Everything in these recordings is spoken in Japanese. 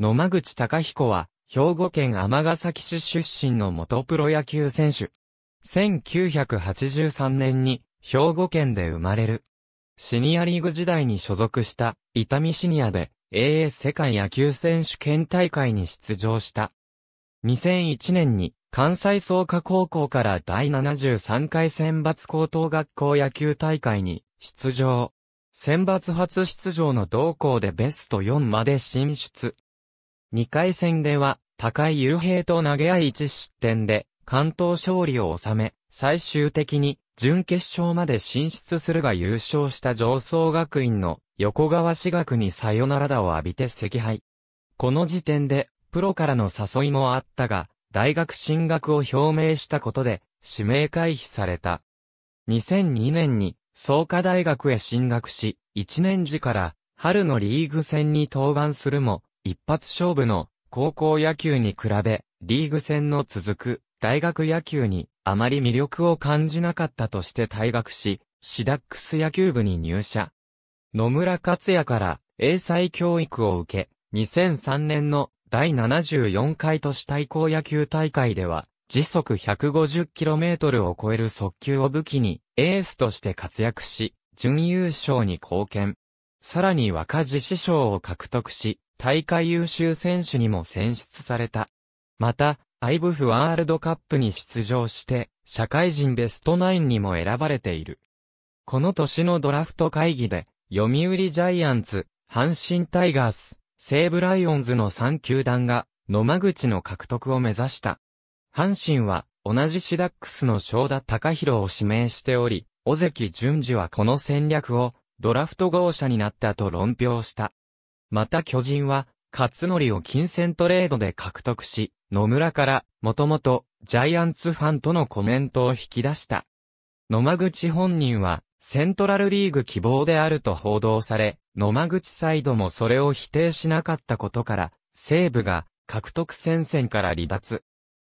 野間口隆彦は、兵庫県尼崎市出身の元プロ野球選手。1983年に、兵庫県で生まれる。シニアリーグ時代に所属した、伊丹シニアで、AA 世界野球選手権大会に出場した。2001年に、関西総科高校から第73回選抜高等学校野球大会に出場。選抜初出場の同校でベスト4まで進出。2回戦では、高井雄平と投げ合い1失点で、関東勝利を収め、最終的に、準決勝まで進出するが優勝した上層学院の横川志学にサヨナラだを浴びて赤敗。この時点で、プロからの誘いもあったが、大学進学を表明したことで、指名回避された。2002年に、創価大学へ進学し、1年時から、春のリーグ戦に登板するも、一発勝負の高校野球に比べ、リーグ戦の続く大学野球にあまり魅力を感じなかったとして退学し、シダックス野球部に入社。野村克也から英才教育を受け、2003年の第74回都市対抗野球大会では、時速 150km を超える速球を武器に、エースとして活躍し、準優勝に貢献。さらに若獅子賞を獲得し、大会優秀選手にも選出された。また、アイブフワールドカップに出場して、社会人ベストナインにも選ばれている。この年のドラフト会議で、読売ジャイアンツ、阪神タイガース、西武ライオンズの3球団が、野間口の獲得を目指した。阪神は、同じシダックスの正田隆弘を指名しており、尾関淳二はこの戦略を、ドラフト号車になったと論評した。また巨人は、勝則を金銭トレードで獲得し、野村から、もともと、ジャイアンツファンとのコメントを引き出した。野間口本人は、セントラルリーグ希望であると報道され、野間口サイドもそれを否定しなかったことから、西武が、獲得戦線から離脱。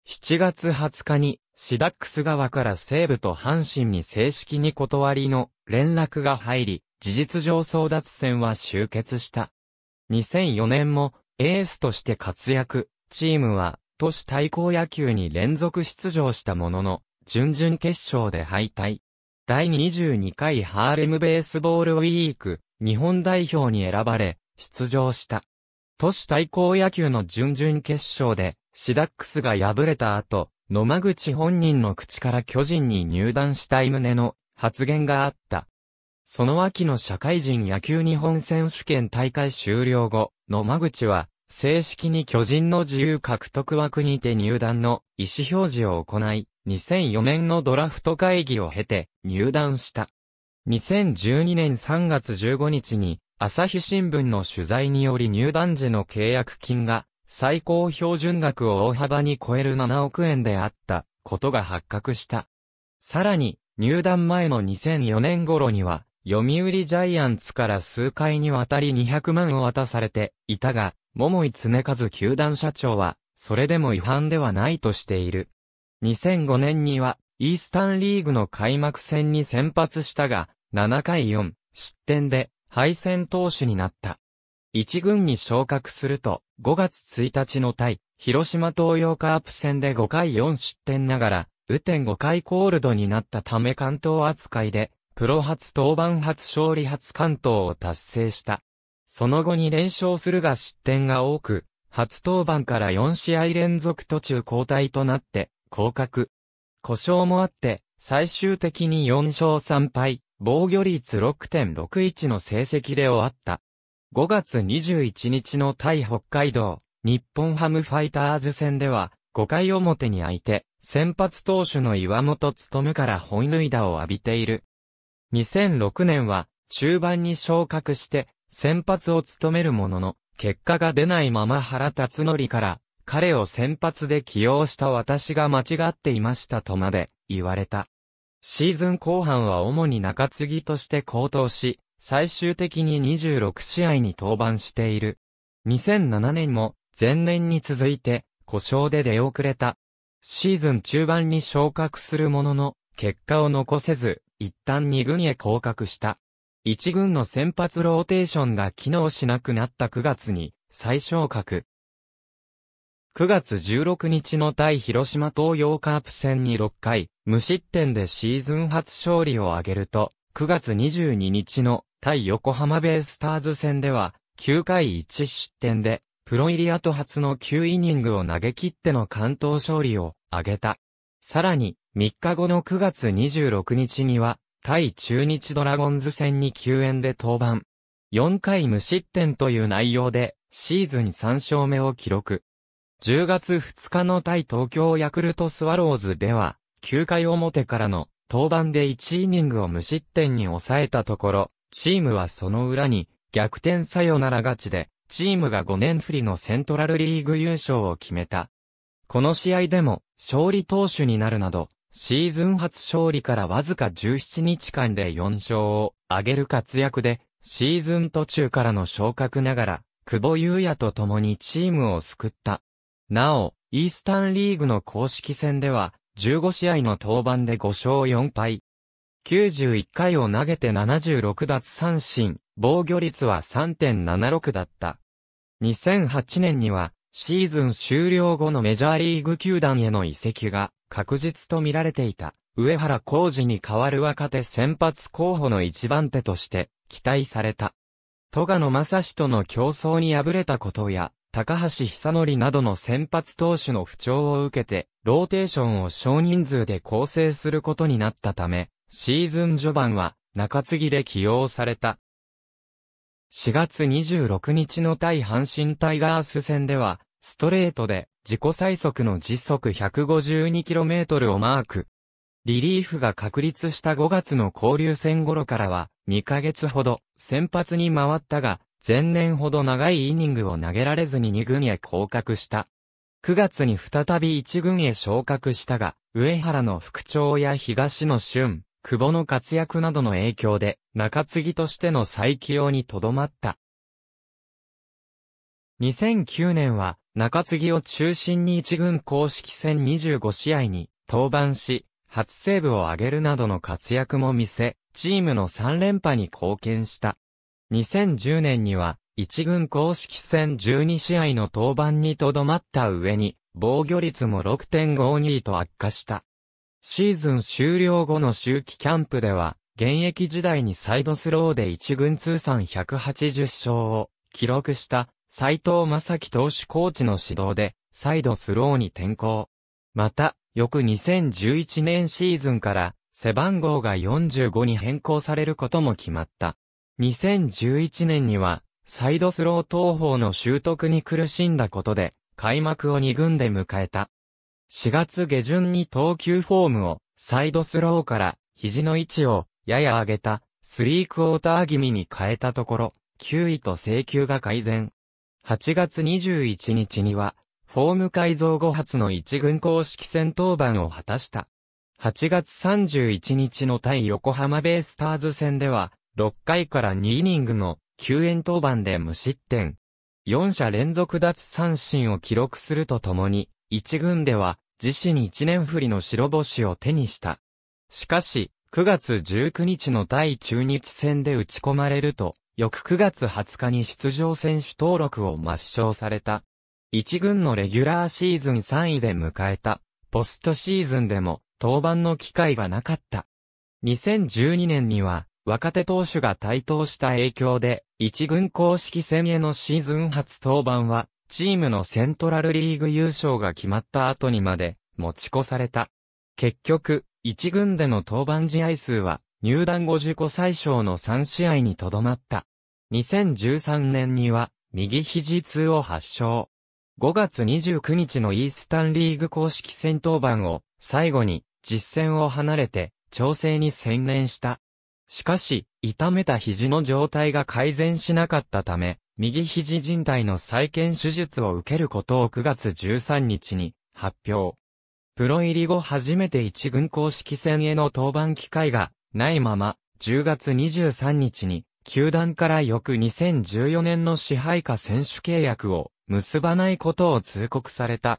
7月20日に、シダックス側から西武と阪神に正式に断りの連絡が入り、事実上争奪戦は終結した。2004年もエースとして活躍、チームは都市対抗野球に連続出場したものの、準々決勝で敗退。第22回ハーレムベースボールウィーク、日本代表に選ばれ、出場した。都市対抗野球の準々決勝で、シダックスが敗れた後、野間口本人の口から巨人に入団したい旨の発言があった。その秋の社会人野球日本選手権大会終了後、野間口は、正式に巨人の自由獲得枠にて入団の意思表示を行い、2004年のドラフト会議を経て入団した。2012年3月15日に、朝日新聞の取材により入団時の契約金が最高標準額を大幅に超える7億円であったことが発覚した。さらに、入団前の2004年頃には、読売ジャイアンツから数回にわたり200万を渡されていたが、桃井常和球団社長は、それでも違反ではないとしている。2005年には、イースタンリーグの開幕戦に先発したが、7回4失点で敗戦投手になった。1軍に昇格すると、5月1日の対、広島東洋カープ戦で5回4失点ながら、雨天5回コールドになったため関東扱いで、プロ初登板初勝利初関東を達成した。その後に連勝するが失点が多く、初登板から4試合連続途中交代となって、降格。故障もあって、最終的に4勝3敗、防御率6.61の成績で終わった。5月21日の対北海道、日本ハムファイターズ戦では、5回表に相手、先発投手の岩本務から本塁打を浴びている。2006年は中盤に昇格して先発を務めるものの、結果が出ないまま原辰則から彼を先発で起用した私が間違っていましたとまで言われた。シーズン後半は主に中継ぎとして高騰し、最終的に26試合に登板している。2007年も前年に続いて故障で出遅れた。シーズン中盤に昇格するものの結果を残せず、一旦2軍へ降格した。1軍の先発ローテーションが機能しなくなった9月に再昇格。9月16日の対広島東洋カープ戦に6回、無失点でシーズン初勝利を挙げると、9月22日の対横浜ベイスターズ戦では、9回1失点で、プロイリアと初の9イニングを投げ切っての関東勝利を挙げた。さらに、3日後の9月26日には、対中日ドラゴンズ戦に救援で登板。4回無失点という内容で、シーズン3勝目を記録。10月2日の対東京ヤクルトスワローズでは、9回表からの登板で1イニングを無失点に抑えたところ、チームはその裏に逆転サヨナラ勝ちで、チームが5年振りのセントラルリーグ優勝を決めた。この試合でも勝利投手になるなど、シーズン初勝利からわずか17日間で4勝を挙げる活躍で、シーズン途中からの昇格ながら、久保優也と共にチームを救った。なお、イースタンリーグの公式戦では、15試合の登板で5勝4敗。91回を投げて76奪三振、防御率は3.76だった。2008年には、シーズン終了後のメジャーリーグ球団への移籍が確実と見られていた、上原浩二に代わる若手先発候補の一番手として、期待された。戸賀野正史との競争に敗れたことや、高橋久則などの先発投手の不調を受けて、ローテーションを少人数で構成することになったため、シーズン序盤は中継ぎで起用された。4月26日の対阪神タイガース戦では、ストレートで自己最速の時速 152km をマーク。リリーフが確立した5月の交流戦頃からは、2ヶ月ほど先発に回ったが、前年ほど長いイニングを投げられずに2軍へ降格した。9月に再び1軍へ昇格したが、上原の副長や東野俊、久保の活躍などの影響で、中継ぎとしての再起用にとどまった。2009年は、中継ぎを中心に一軍公式戦25試合に登板し、初セーブを挙げるなどの活躍も見せ、チームの3連覇に貢献した。2010年には、一軍公式戦12試合の登板にとどまった上に、防御率も6.52と悪化した。シーズン終了後の周期キャンプでは、現役時代にサイドスローで一軍通算180勝を記録した斎藤正樹投手コーチの指導で、再度スローに転向。また、翌2011年シーズンから、背番号が45に変更されることも決まった。2011年には、サイドスロー投法の習得に苦しんだことで、開幕を2軍で迎えた。4月下旬に投球フォームを、サイドスローから、肘の位置を、やや上げた、スリークォーター気味に変えたところ、球位と制球が改善。8月21日には、フォーム改造後初の一軍公式戦登板を果たした。8月31日の対横浜ベイスターズ戦では、6回から2イニングの救援登板で無失点。4者連続脱三振を記録するとともに、1軍では自身1年振りの白星を手にした。しかし、9月19日の対中日戦で打ち込まれると、翌9月20日に出場選手登録を抹消された。一軍のレギュラーシーズン3位で迎えた、ポストシーズンでも登板の機会がなかった。2012年には、若手投手が台頭した影響で、一軍公式戦へのシーズン初登板は、チームのセントラルリーグ優勝が決まった後にまで持ち越された。結局、一軍での登板試合数は入団後自己最小の3試合にとどまった。2013年には、右肘痛を発症。5月29日のイースタンリーグ公式戦登板を、最後に、実戦を離れて、調整に専念した。しかし、痛めた肘の状態が改善しなかったため、右肘靭帯の再建手術を受けることを9月13日に発表。プロ入り後初めて一軍公式戦への登板機会がないまま、10月23日に、球団から翌2014年の支配下選手契約を結ばないことを通告された。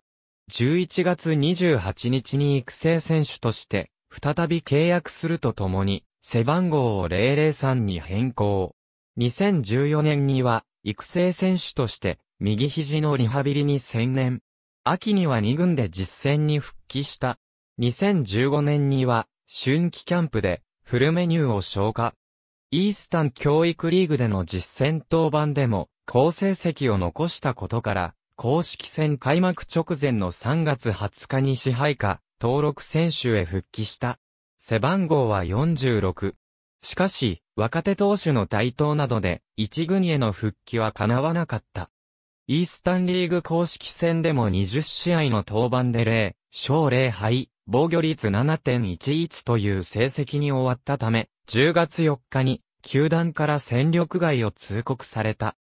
11月28日に育成選手として、再び契約するとともに、背番号を003に変更。2014年には、育成選手として、右肘のリハビリに専念。秋には2軍で実戦に復帰した。2015年には、春季キャンプで、フルメニューを消化。イースタン教育リーグでの実戦登板でも、好成績を残したことから、公式戦開幕直前の3月20日に支配下、登録選手へ復帰した。背番号は46。しかし、若手投手の台頭などで、一軍への復帰は叶わなかった。イースタンリーグ公式戦でも20試合の登板で0、勝0敗、防御率7.11という成績に終わったため、10月4日に、球団から戦力外を通告された。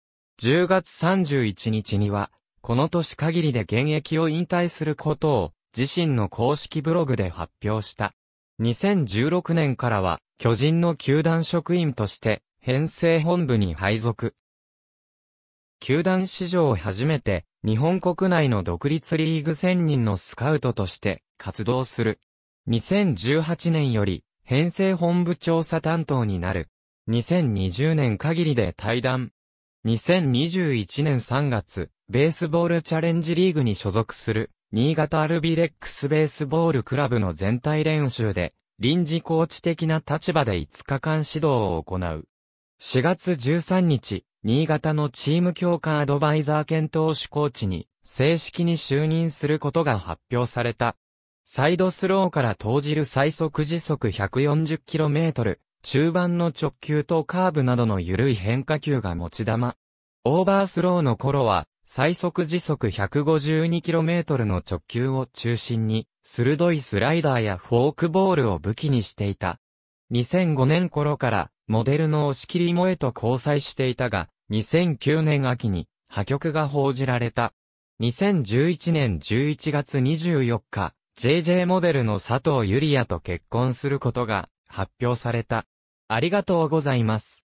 10月31日には、この年限りで現役を引退することを、自身の公式ブログで発表した。2016年からは、巨人の球団職員として、編成本部に配属。球団史上初めて、日本国内の独立リーグ1000人のスカウトとして、活動する。2018年より、編成本部調査担当になる。2020年限りで退団。2021年3月、ベースボールチャレンジリーグに所属する、新潟アルビレックスベースボールクラブの全体練習で、臨時コーチ的な立場で5日間指導を行う。4月13日、新潟のチーム強化アドバイザー検討主コーチに、正式に就任することが発表された。サイドスローから投じる最速時速 140km、中盤の直球とカーブなどの緩い変化球が持ち玉。オーバースローの頃は、最速時速 152km の直球を中心に、鋭いスライダーやフォークボールを武器にしていた。2005年頃から、モデルの押切萌えと交際していたが、2009年秋に、破局が報じられた。2011年11月24日、JJ モデルの佐藤ゆりやと結婚することが発表された。ありがとうございます。